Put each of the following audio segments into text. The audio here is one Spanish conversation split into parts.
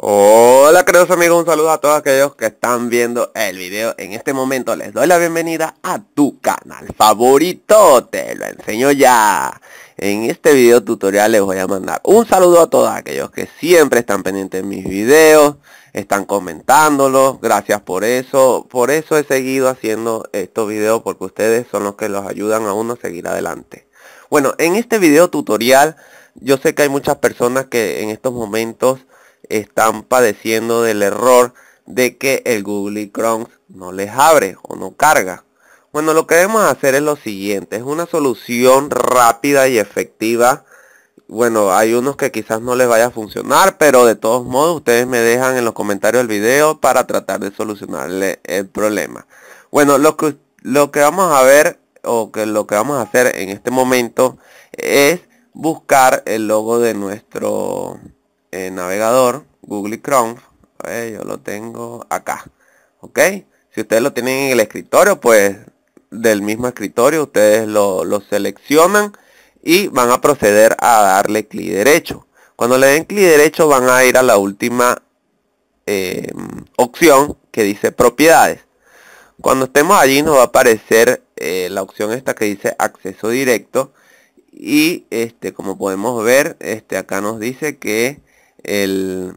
Hola queridos amigos, un saludo a todos aquellos que están viendo el video En este momento les doy la bienvenida a tu canal favorito, te lo enseño ya En este video tutorial les voy a mandar un saludo a todos aquellos que siempre están pendientes de mis videos Están comentándolos, gracias por eso Por eso he seguido haciendo estos videos porque ustedes son los que los ayudan a uno a seguir adelante Bueno, en este video tutorial yo sé que hay muchas personas que en estos momentos están padeciendo del error de que el Google Chrome no les abre o no carga. Bueno, lo que debemos hacer es lo siguiente, es una solución rápida y efectiva. Bueno, hay unos que quizás no les vaya a funcionar, pero de todos modos ustedes me dejan en los comentarios el video para tratar de solucionarle el problema. Bueno, lo que, lo que vamos a ver o que lo que vamos a hacer en este momento es buscar el logo de nuestro eh, navegador, Google Chrome, eh, yo lo tengo acá, ¿ok? Si ustedes lo tienen en el escritorio, pues del mismo escritorio ustedes lo, seleccionan y van a proceder a darle clic derecho. Cuando le den clic derecho van a ir a la última eh, opción que dice propiedades. Cuando estemos allí nos va a aparecer la opción esta que dice acceso directo y este como podemos ver este acá nos dice que el,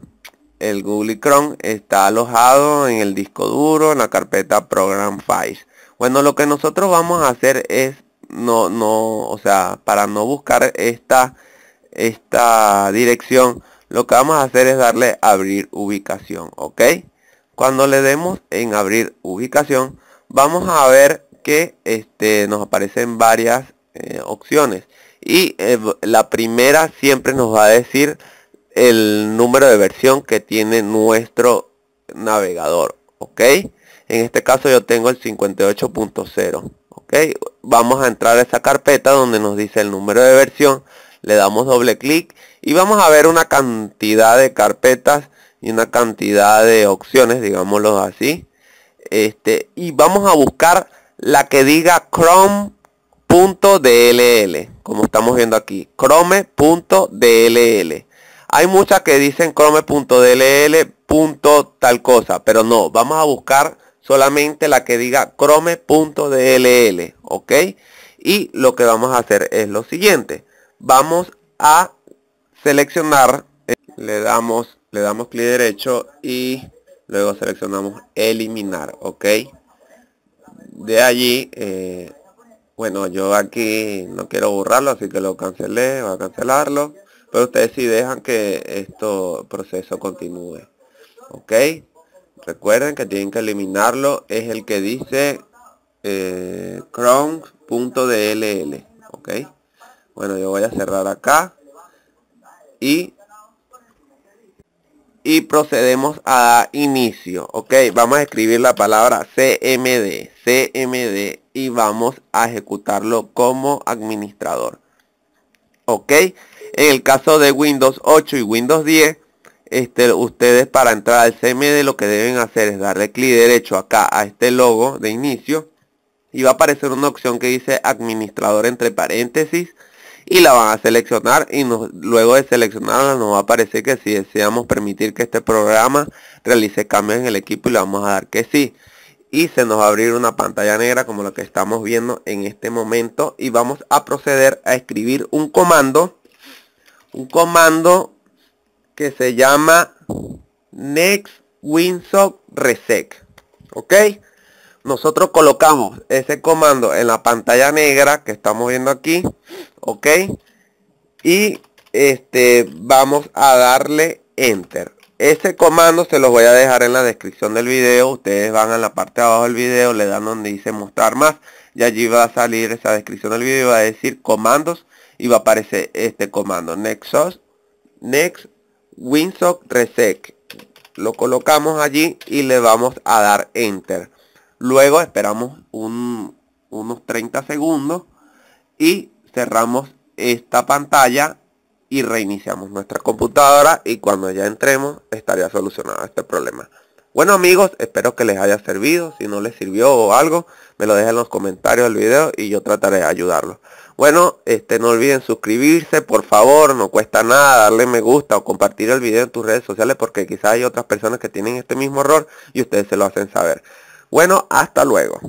el Google Chrome está alojado en el disco duro, en la carpeta Program Files. Bueno, lo que nosotros vamos a hacer es, no, no, o sea, para no buscar esta, esta dirección, lo que vamos a hacer es darle abrir ubicación, ¿ok? Cuando le demos en abrir ubicación, vamos a ver que este, nos aparecen varias eh, opciones. Y eh, la primera siempre nos va a decir el número de versión que tiene nuestro navegador. ¿Ok? En este caso yo tengo el 58.0. ¿Ok? Vamos a entrar a esa carpeta donde nos dice el número de versión. Le damos doble clic y vamos a ver una cantidad de carpetas y una cantidad de opciones, digámoslo así. Este, y vamos a buscar la que diga chrome.dll, como estamos viendo aquí, chrome.dll. Hay muchas que dicen chrome.dll tal cosa, pero no, vamos a buscar solamente la que diga chrome.dll, ¿ok? Y lo que vamos a hacer es lo siguiente, vamos a seleccionar, eh, le damos, le damos clic derecho y luego seleccionamos eliminar, ¿ok? De allí, eh, bueno, yo aquí no quiero borrarlo, así que lo cancelé, voy a cancelarlo pero ustedes si dejan que esto proceso continúe. ¿Ok? Recuerden que tienen que eliminarlo, es el que dice eh, cron.dll. ¿Ok? Bueno, yo voy a cerrar acá y, y procedemos a inicio. ¿Ok? Vamos a escribir la palabra cmd, cmd y vamos a ejecutarlo como administrador. ¿Ok? En el caso de Windows 8 y Windows 10, este, ustedes para entrar al CMD lo que deben hacer es darle clic derecho acá a este logo de inicio y va a aparecer una opción que dice administrador entre paréntesis y la van a seleccionar y luego de seleccionarla nos va a aparecer que si deseamos permitir que este programa realice cambios en el equipo y le vamos a dar que sí y se nos va a abrir una pantalla negra como la que estamos viendo en este momento y vamos a proceder a escribir un comando un comando que se llama next winsock reset ok nosotros colocamos ese comando en la pantalla negra que estamos viendo aquí ok y este vamos a darle enter ese comando se los voy a dejar en la descripción del video ustedes van a la parte de abajo del video le dan donde dice mostrar más y allí va a salir esa descripción del video va a decir comandos y va a aparecer este comando nexos next winsock reset lo colocamos allí y le vamos a dar enter luego esperamos unos 30 segundos y cerramos esta pantalla y reiniciamos nuestra computadora y cuando ya entremos estaría solucionado este problema bueno amigos, espero que les haya servido. Si no les sirvió o algo, me lo dejan en los comentarios del video y yo trataré de ayudarlos. Bueno, este, no olviden suscribirse, por favor, no cuesta nada darle me gusta o compartir el video en tus redes sociales porque quizás hay otras personas que tienen este mismo error y ustedes se lo hacen saber. Bueno, hasta luego.